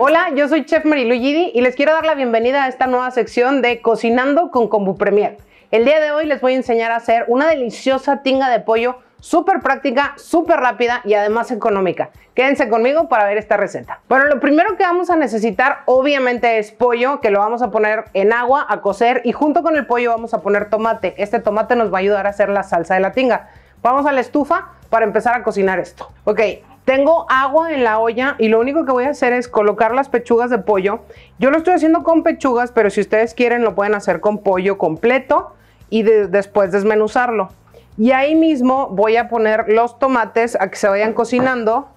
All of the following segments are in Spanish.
Hola, yo soy Chef Marilu y les quiero dar la bienvenida a esta nueva sección de Cocinando con combo Premier. El día de hoy les voy a enseñar a hacer una deliciosa tinga de pollo súper práctica, súper rápida y además económica. Quédense conmigo para ver esta receta. Bueno, lo primero que vamos a necesitar obviamente es pollo, que lo vamos a poner en agua a cocer y junto con el pollo vamos a poner tomate. Este tomate nos va a ayudar a hacer la salsa de la tinga. Vamos a la estufa para empezar a cocinar esto. Ok, tengo agua en la olla y lo único que voy a hacer es colocar las pechugas de pollo. Yo lo estoy haciendo con pechugas, pero si ustedes quieren lo pueden hacer con pollo completo y después desmenuzarlo. Y ahí mismo voy a poner los tomates a que se vayan cocinando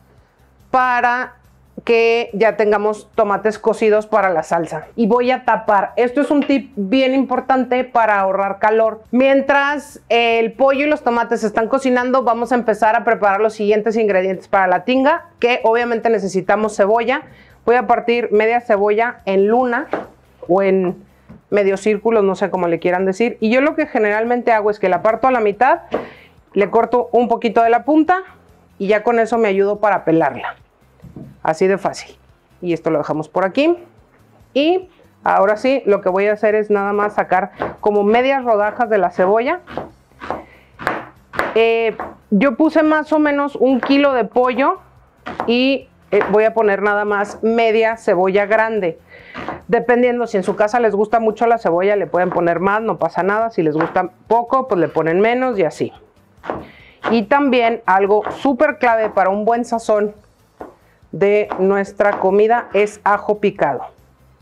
para que ya tengamos tomates cocidos para la salsa y voy a tapar esto es un tip bien importante para ahorrar calor mientras el pollo y los tomates están cocinando vamos a empezar a preparar los siguientes ingredientes para la tinga que obviamente necesitamos cebolla voy a partir media cebolla en luna o en medio círculo no sé cómo le quieran decir y yo lo que generalmente hago es que la parto a la mitad le corto un poquito de la punta y ya con eso me ayudo para pelarla Así de fácil. Y esto lo dejamos por aquí. Y ahora sí, lo que voy a hacer es nada más sacar como medias rodajas de la cebolla. Eh, yo puse más o menos un kilo de pollo y eh, voy a poner nada más media cebolla grande. Dependiendo, si en su casa les gusta mucho la cebolla, le pueden poner más, no pasa nada. Si les gusta poco, pues le ponen menos y así. Y también algo súper clave para un buen sazón de nuestra comida es ajo picado.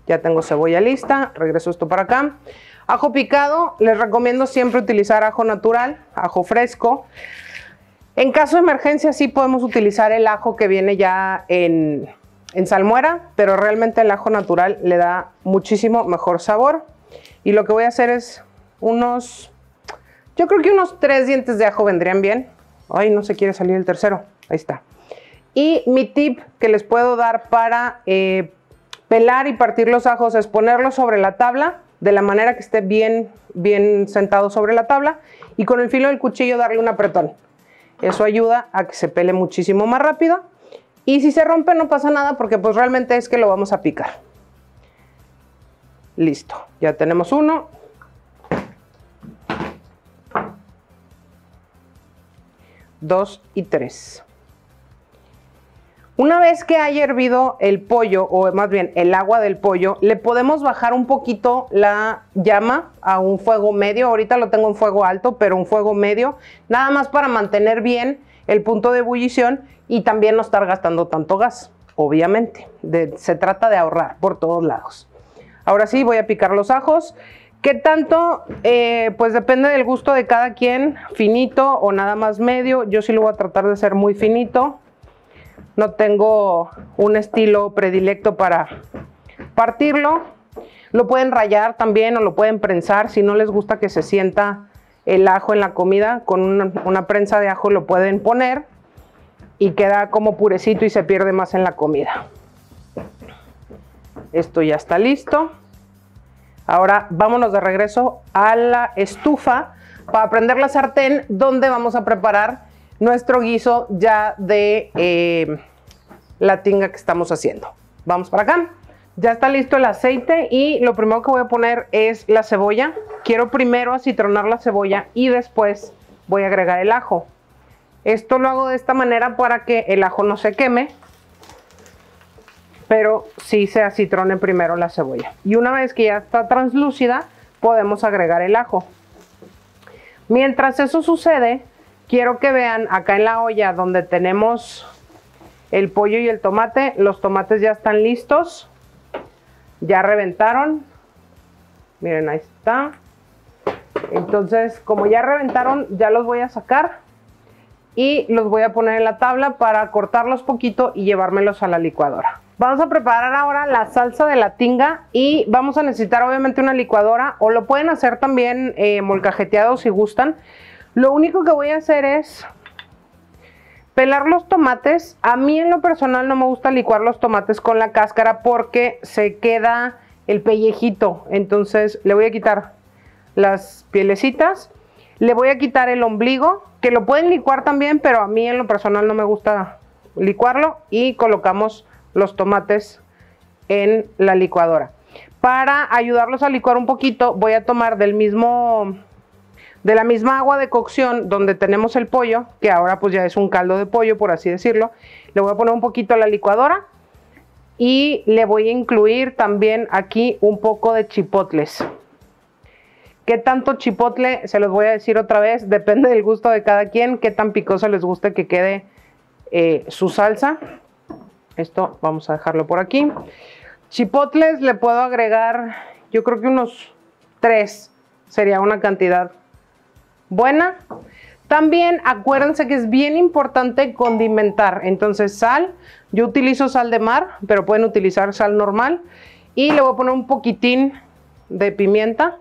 Ya tengo cebolla lista, regreso esto para acá. Ajo picado, les recomiendo siempre utilizar ajo natural, ajo fresco. En caso de emergencia sí podemos utilizar el ajo que viene ya en, salmuera, pero realmente el ajo natural le da muchísimo mejor sabor. Y lo que voy a hacer es unos, yo creo que unos tres dientes de ajo vendrían bien. Ay, no se quiere salir el tercero. Ahí está. Y mi tip que les puedo dar para eh, pelar y partir los ajos es ponerlos sobre la tabla de la manera que esté bien, bien sentado sobre la tabla y con el filo del cuchillo darle un apretón. Eso ayuda a que se pele muchísimo más rápido y si se rompe no pasa nada porque pues realmente es que lo vamos a picar. Listo, ya tenemos uno. Dos y tres. Una vez que haya hervido el pollo, o más bien el agua del pollo, le podemos bajar un poquito la llama a un fuego medio. Ahorita lo tengo en fuego alto, pero un fuego medio, nada más para mantener bien el punto de ebullición y también no estar gastando tanto gas, obviamente. se trata de ahorrar por todos lados. Ahora sí, voy a picar los ajos. ¿Qué tanto? Eh, pues depende del gusto de cada quien, finito o nada más medio. Yo sí lo voy a tratar de ser muy finito no tengo un estilo predilecto para partirlo. Lo pueden rayar también o lo pueden prensar si no les gusta que se sienta el ajo en la comida. Con una, prensa de ajo lo pueden poner y queda como purecito y se pierde más en la comida. Esto ya está listo. Ahora vámonos de regreso a la estufa para prender la sartén donde vamos a preparar nuestro guiso ya de eh, la tinga que estamos haciendo. Vamos para acá. Ya está listo el aceite y lo primero que voy a poner es la cebolla. Quiero primero acitronar la cebolla y después voy a agregar el ajo. Esto lo hago de esta manera para que el ajo no se queme, pero sí se acitrone primero la cebolla. Y una vez que ya está translúcida, podemos agregar el ajo. Mientras eso sucede, quiero que vean acá en la olla donde tenemos el pollo y el tomate. Los tomates ya están listos. Ya reventaron. Miren, ahí está. Entonces, como ya reventaron, ya los voy a sacar. Y los voy a poner en la tabla para cortarlos poquito y llevármelos a la licuadora. Vamos a preparar ahora la salsa de la tinga y vamos a necesitar obviamente una licuadora o lo pueden hacer también eh, molcajeteado si gustan. Lo único que voy a hacer es Pelar los tomates, a mí en lo personal no me gusta licuar los tomates con la cáscara porque se queda el pellejito. Entonces le voy a quitar las pielecitas, le voy a quitar el ombligo, que lo pueden licuar también, pero a mí en lo personal no me gusta licuarlo y colocamos los tomates en la licuadora. Para ayudarlos a licuar un poquito, voy a tomar del mismo de la misma agua de cocción donde tenemos el pollo, que ahora pues ya es un caldo de pollo, por así decirlo, le voy a poner un poquito a la licuadora y le voy a incluir también aquí un poco de chipotles. ¿Qué tanto chipotle? Se los voy a decir otra vez, depende del gusto de cada quien, qué tan picosa les guste que quede eh, su salsa. Esto vamos a dejarlo por aquí. Chipotles le puedo agregar, yo creo que unos tres sería una cantidad buena. También acuérdense que es bien importante condimentar. Entonces sal, yo utilizo sal de mar, pero pueden utilizar sal normal. Y le voy a poner un poquitín de pimienta.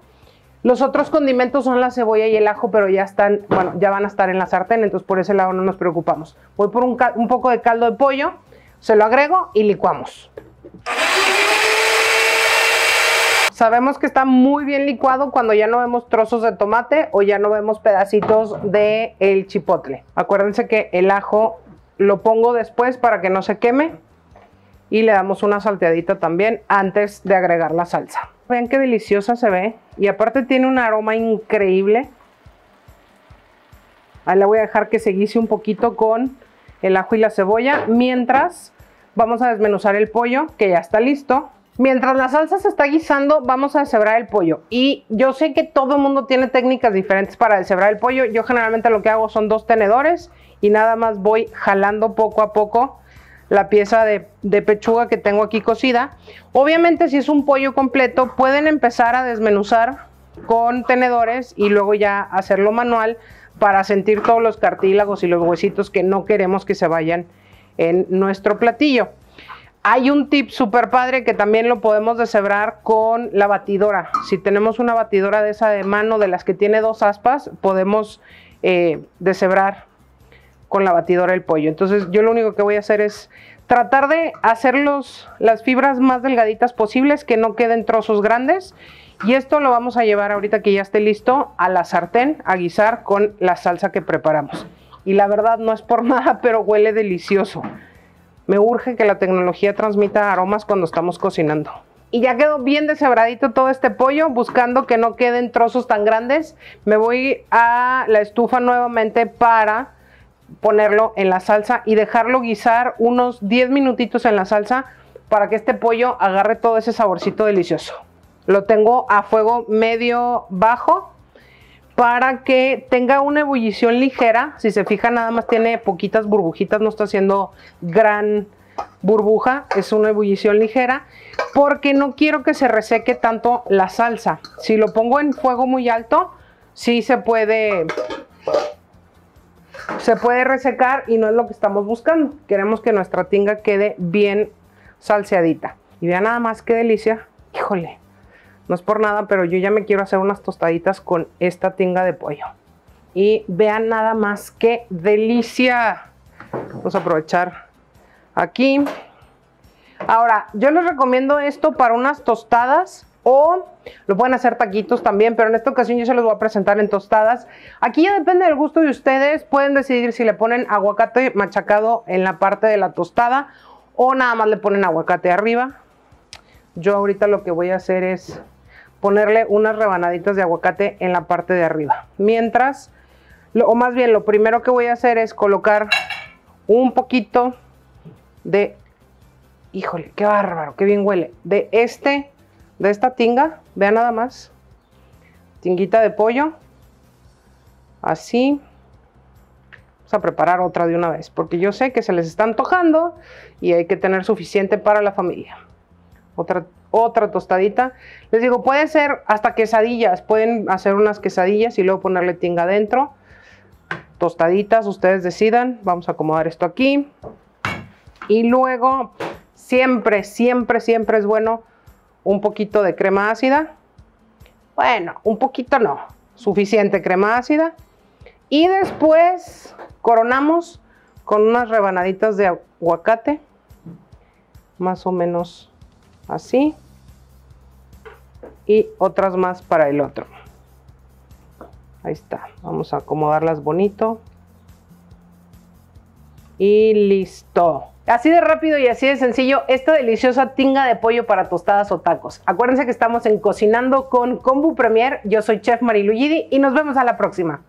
Los otros condimentos son la cebolla y el ajo, pero ya están, bueno, ya van a estar en la sartén, entonces por ese lado no nos preocupamos. Voy por un, un poco de caldo de pollo, se lo agrego y licuamos. Sabemos que está muy bien licuado cuando ya no vemos trozos de tomate o ya no vemos pedacitos de el chipotle. Acuérdense que el ajo lo pongo después para que no se queme y le damos una salteadita también antes de agregar la salsa. Vean qué deliciosa se ve y aparte tiene un aroma increíble. Ahí la voy a dejar que se guise un poquito con el ajo y la cebolla. Mientras vamos a desmenuzar el pollo que ya está listo. Mientras la salsa se está guisando, vamos a deshebrar el pollo. Y yo sé que todo el mundo tiene técnicas diferentes para deshebrar el pollo. Yo generalmente lo que hago son dos tenedores y nada más voy jalando poco a poco la pieza de, de pechuga que tengo aquí cocida. Obviamente si es un pollo completo, pueden empezar a desmenuzar con tenedores y luego ya hacerlo manual para sentir todos los cartílagos y los huesitos que no queremos que se vayan en nuestro platillo. Hay un tip super padre que también lo podemos deshebrar con la batidora. Si tenemos una batidora de esa de mano, de las que tiene dos aspas, podemos eh, deshebrar con la batidora el pollo. Entonces yo lo único que voy a hacer es tratar de hacer las fibras más delgaditas posibles, que no queden trozos grandes. Y esto lo vamos a llevar ahorita que ya esté listo a la sartén a guisar con la salsa que preparamos. Y la verdad no es por nada, pero huele delicioso. Me urge que la tecnología transmita aromas cuando estamos cocinando. Y ya quedó bien deshebradito todo este pollo, buscando que no queden trozos tan grandes. Me voy a la estufa nuevamente para ponerlo en la salsa y dejarlo guisar unos 10 minutitos en la salsa para que este pollo agarre todo ese saborcito delicioso. Lo tengo a fuego medio bajo para que tenga una ebullición ligera. Si se fija nada más tiene poquitas burbujitas, no está haciendo gran burbuja, es una ebullición ligera, porque no quiero que se reseque tanto la salsa. Si lo pongo en fuego muy alto, sí se puede se puede resecar y no es lo que estamos buscando. Queremos que nuestra tinga quede bien salseadita. Y vean nada más qué delicia. Híjole, no es por nada, pero yo ya me quiero hacer unas tostaditas con esta tinga de pollo. Y vean nada más qué delicia. Vamos a aprovechar aquí. Ahora, yo les recomiendo esto para unas tostadas o lo pueden hacer taquitos también, pero en esta ocasión yo se los voy a presentar en tostadas. Aquí ya depende del gusto de ustedes, pueden decidir si le ponen aguacate machacado en la parte de la tostada o nada más le ponen aguacate arriba. Yo ahorita lo que voy a hacer es ponerle unas rebanaditas de aguacate en la parte de arriba. Mientras, o más bien lo primero que voy a hacer es colocar un poquito de, híjole, qué bárbaro, qué bien huele, de este, de esta tinga, vean nada más, tinguita de pollo, así. Vamos a preparar otra de una vez, porque yo sé que se les está antojando y hay que tener suficiente para la familia. Otra otra tostadita. Les digo, puede ser hasta quesadillas, pueden hacer unas quesadillas y luego ponerle tinga adentro. Tostaditas, ustedes decidan. Vamos a acomodar esto aquí. Y luego, siempre, siempre, siempre es bueno un poquito de crema ácida. Bueno, un poquito no, suficiente crema ácida. Y después coronamos con unas rebanaditas de aguacate, más o menos así y otras más para el otro ahí está vamos a acomodarlas bonito y listo Así de rápido y así de sencillo, esta deliciosa tinga de pollo para tostadas o tacos. Acuérdense que estamos en Cocinando con combo Premier. Yo soy Chef Yidi y nos vemos a la próxima.